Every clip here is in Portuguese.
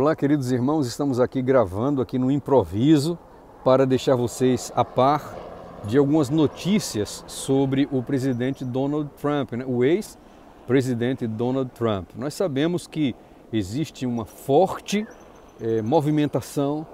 Olá, queridos irmãos, estamos aqui gravando aqui no improviso para deixar vocês a par de algumas notícias sobre o presidente Donald Trump, né? o ex-presidente Donald Trump. Nós sabemos que existe uma forte eh, movimentação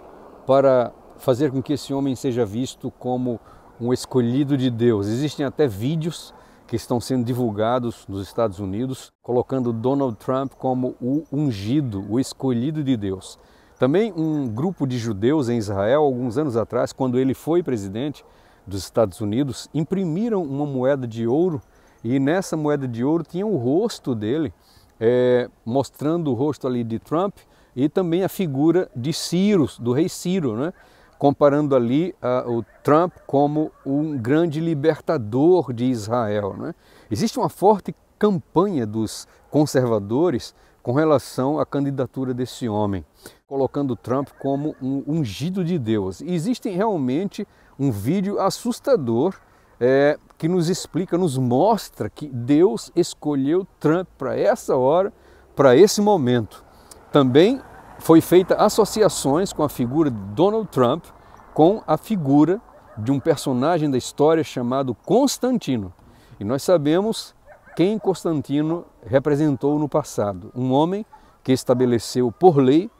para fazer com que esse homem seja visto como um escolhido de Deus. Existem até vídeos que estão sendo divulgados nos Estados Unidos, colocando Donald Trump como o ungido, o escolhido de Deus. Também um grupo de judeus em Israel, alguns anos atrás, quando ele foi presidente dos Estados Unidos, imprimiram uma moeda de ouro e nessa moeda de ouro tinha o rosto dele, é, mostrando o rosto ali de Trump e também a figura de Ciro, do rei Ciro, né? comparando ali uh, o Trump como um grande libertador de Israel. Né? Existe uma forte campanha dos conservadores com relação à candidatura desse homem, colocando Trump como um ungido de Deus. E existe realmente um vídeo assustador é, que nos explica, nos mostra que Deus escolheu Trump para essa hora, para esse momento. Também foi feita associações com a figura de Donald Trump com a figura de um personagem da história chamado Constantino. E nós sabemos quem Constantino representou no passado, um homem que estabeleceu por lei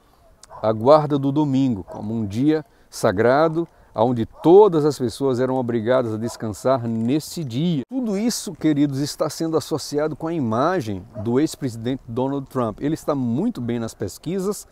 a guarda do domingo como um dia sagrado onde todas as pessoas eram obrigadas a descansar nesse dia. Tudo isso, queridos, está sendo associado com a imagem do ex-presidente Donald Trump. Ele está muito bem nas pesquisas,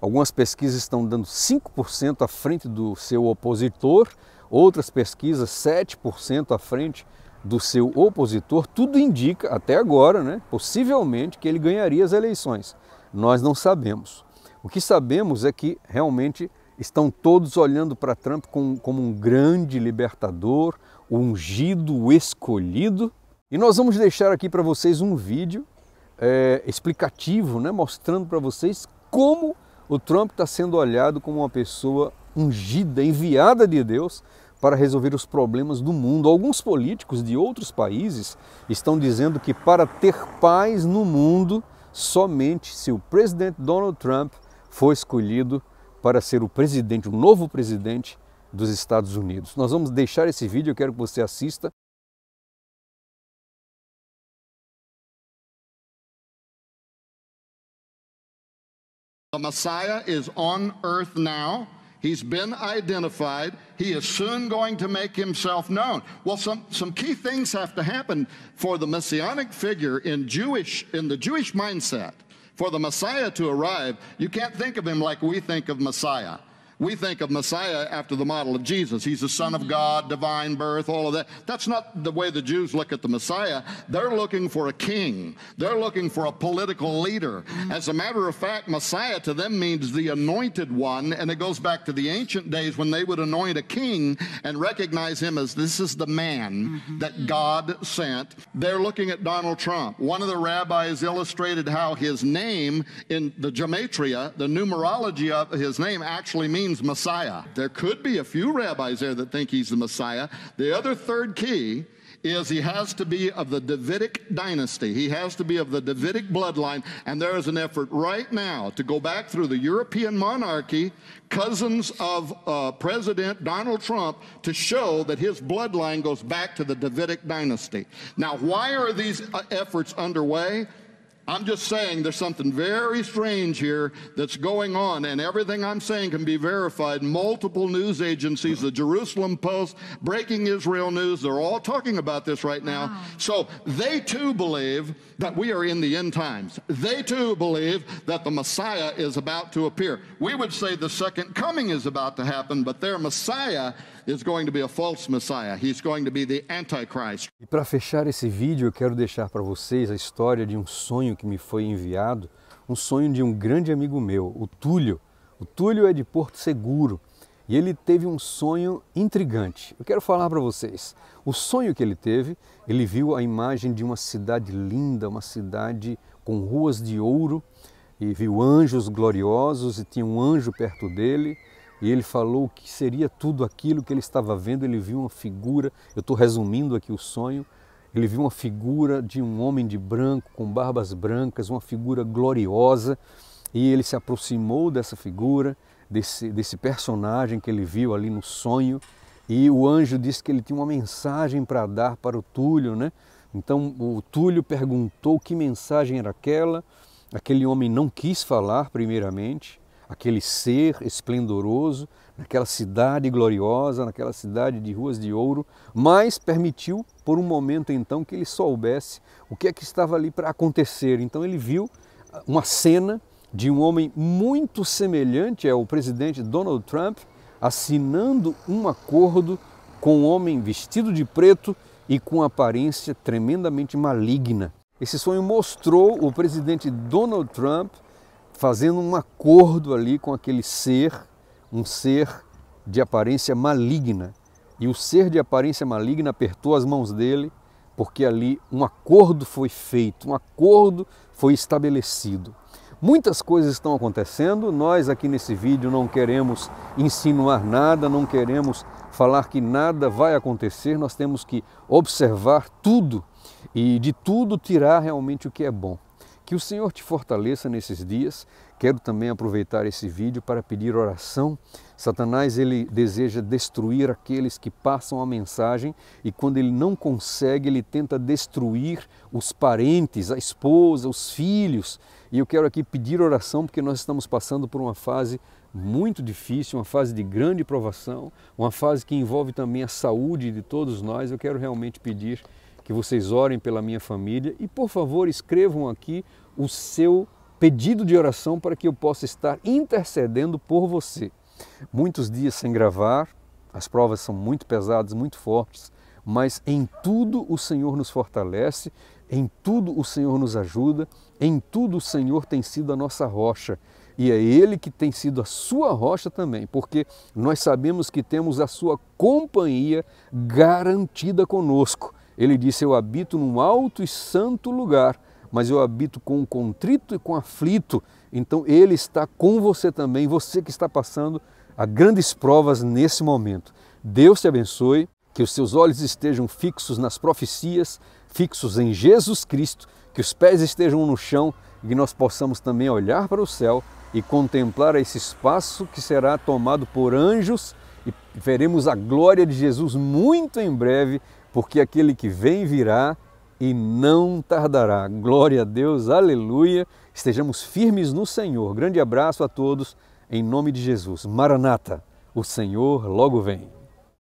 Algumas pesquisas estão dando 5% à frente do seu opositor, outras pesquisas 7% à frente do seu opositor. Tudo indica, até agora, né, possivelmente, que ele ganharia as eleições. Nós não sabemos. O que sabemos é que realmente estão todos olhando para Trump como, como um grande libertador, o ungido, o escolhido. E nós vamos deixar aqui para vocês um vídeo é, explicativo, né, mostrando para vocês como o Trump está sendo olhado como uma pessoa ungida, enviada de Deus para resolver os problemas do mundo. Alguns políticos de outros países estão dizendo que para ter paz no mundo, somente se o presidente Donald Trump for escolhido para ser o presidente, o novo presidente dos Estados Unidos. Nós vamos deixar esse vídeo, eu quero que você assista. The Messiah is on earth now. He's been identified. He is soon going to make himself known. Well, some, some key things have to happen for the messianic figure in Jewish in the Jewish mindset. For the Messiah to arrive, you can't think of him like we think of Messiah. We think of Messiah after the model of Jesus. He's the Son of God, divine birth, all of that. That's not the way the Jews look at the Messiah. They're looking for a king, they're looking for a political leader. As a matter of fact, Messiah to them means the anointed one, and it goes back to the ancient days when they would anoint a king and recognize him as this is the man mm-hmm. that God sent. They're looking at Donald Trump. One of the rabbis illustrated how his name in the gematria, the numerology of his name, actually means means Messiah. There could be a few rabbis there that think he's the Messiah. The other third key is he has to be of the Davidic dynasty. He has to be of the Davidic bloodline. And there is an effort right now to go back through the European monarchy, cousins of uh, President Donald Trump, to show that his bloodline goes back to the Davidic dynasty. Now, why are these uh, efforts underway? I'm just saying there's something very strange here that's going on, and everything I'm saying can be verified. Multiple news agencies, the Jerusalem Post, Breaking Israel News, they're all talking about this right now. Wow. So they too believe that we are in the end times. They too believe that the Messiah is about to appear. We would say the second coming is about to happen, but their Messiah is going to be a false messiah. He's going to be the antichrist. E para fechar esse vídeo, eu quero deixar para vocês a história de um sonho que me foi enviado, um sonho de um grande amigo meu, o Túlio. O Túlio é de Porto Seguro e ele teve um sonho intrigante. Eu quero falar para vocês. O sonho que ele teve, ele viu a imagem de uma cidade linda, uma cidade com ruas de ouro, e viu anjos gloriosos e tinha um anjo perto dele e ele falou o que seria tudo aquilo que ele estava vendo. Ele viu uma figura, eu estou resumindo aqui o sonho. Ele viu uma figura de um homem de branco, com barbas brancas, uma figura gloriosa. E ele se aproximou dessa figura, desse, desse personagem que ele viu ali no sonho. E o anjo disse que ele tinha uma mensagem para dar para o Túlio, né? Então o Túlio perguntou que mensagem era aquela. Aquele homem não quis falar, primeiramente, aquele ser esplendoroso, naquela cidade gloriosa, naquela cidade de ruas de ouro, mas permitiu por um momento então que ele soubesse o que é que estava ali para acontecer. Então ele viu ah, uma cena de um homem muito semelhante ao presidente Donald Trump assinando um acordo com um homem vestido de preto e com aparência tremendamente maligna. Esse sonho mostrou o presidente Donald Trump fazendo um acordo ali com aquele ser, um ser de aparência maligna. E o ser de aparência maligna apertou as mãos dele, porque ali um acordo foi feito, um acordo foi estabelecido. Muitas coisas estão acontecendo, nós aqui nesse vídeo não queremos insinuar nada, não queremos falar que nada vai acontecer, nós temos que observar tudo e de tudo tirar realmente o que é bom. Que o Senhor te fortaleça nesses dias. Quero também aproveitar esse vídeo para pedir oração. Satanás ele deseja destruir aqueles que passam a mensagem e quando ele não consegue, ele tenta destruir os parentes, a esposa, os filhos. E eu quero aqui pedir oração porque nós estamos passando por uma fase muito difícil, uma fase de grande provação, uma fase que envolve também a saúde de todos nós. Eu quero realmente pedir que vocês orem pela minha família e, por favor, escrevam aqui o seu pedido de oração para que eu possa estar intercedendo por você. Muitos dias sem gravar, as provas são muito pesadas, muito fortes, mas em tudo o Senhor nos fortalece, em tudo o Senhor nos ajuda, em tudo o Senhor tem sido a nossa rocha. E é Ele que tem sido a sua rocha também, porque nós sabemos que temos a sua companhia garantida conosco. Ele disse: Eu habito num alto e santo lugar, mas eu habito com o contrito e com o aflito. Então Ele está com você também, você que está passando a grandes provas nesse momento. Deus te abençoe, que os seus olhos estejam fixos nas profecias, fixos em Jesus Cristo, que os pés estejam no chão e que nós possamos também olhar para o céu e contemplar esse espaço que será tomado por anjos e veremos a glória de Jesus muito em breve porque aquele que vem virá e não tardará. Glória a Deus, aleluia. Estejamos firmes no Senhor. Grande abraço a todos, em nome de Jesus. Maranata, o Senhor logo vem.